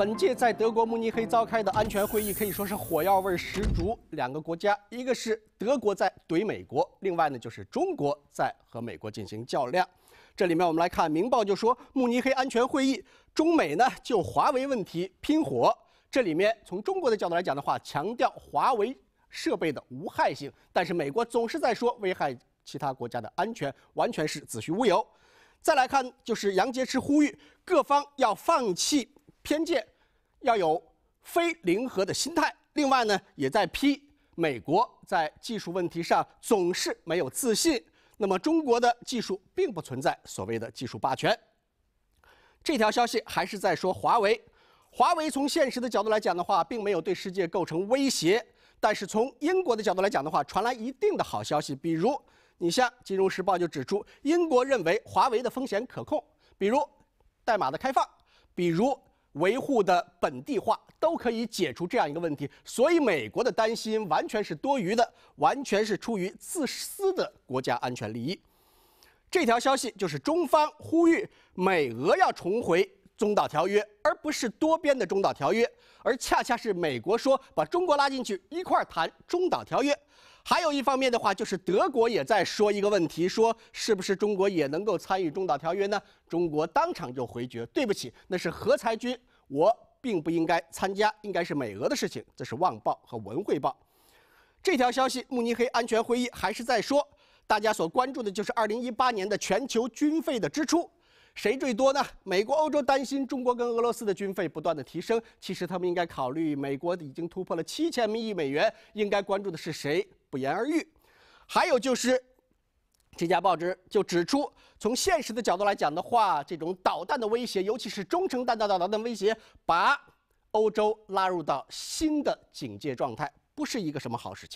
本届在德国慕尼黑召开的安全会议可以说是火药味十足。两个国家，一个是德国在怼美国，另外呢就是中国在和美国进行较量。这里面我们来看《明报》就说：慕尼黑安全会议，中美呢就华为问题拼火。这里面从中国的角度来讲的话，强调华为设备的无害性，但是美国总是在说危害其他国家的安全，完全是子虚乌有。再来看，就是杨洁篪呼吁各方要放弃。偏见，要有非零和的心态。另外呢，也在批美国在技术问题上总是没有自信。那么，中国的技术并不存在所谓的技术霸权。这条消息还是在说华为。华为从现实的角度来讲的话，并没有对世界构成威胁。但是从英国的角度来讲的话，传来一定的好消息。比如，你像《金融时报》就指出，英国认为华为的风险可控，比如代码的开放，比如。维护的本地化都可以解除这样一个问题，所以美国的担心完全是多余的，完全是出于自私的国家安全利益。这条消息就是中方呼吁美俄要重回。中导条约，而不是多边的中导条约，而恰恰是美国说把中国拉进去一块儿谈中导条约。还有一方面的话，就是德国也在说一个问题，说是不是中国也能够参与中导条约呢？中国当场就回绝，对不起，那是核裁军，我并不应该参加，应该是美俄的事情。这是《旺报》和《文汇报》这条消息。慕尼黑安全会议还是在说，大家所关注的就是2018年的全球军费的支出。谁最多呢？美国、欧洲担心中国跟俄罗斯的军费不断的提升，其实他们应该考虑，美国已经突破了七千亿美元，应该关注的是谁，不言而喻。还有就是，这家报纸就指出，从现实的角度来讲的话，这种导弹的威胁，尤其是中程弹道导弹的威胁，把欧洲拉入到新的警戒状态，不是一个什么好事情。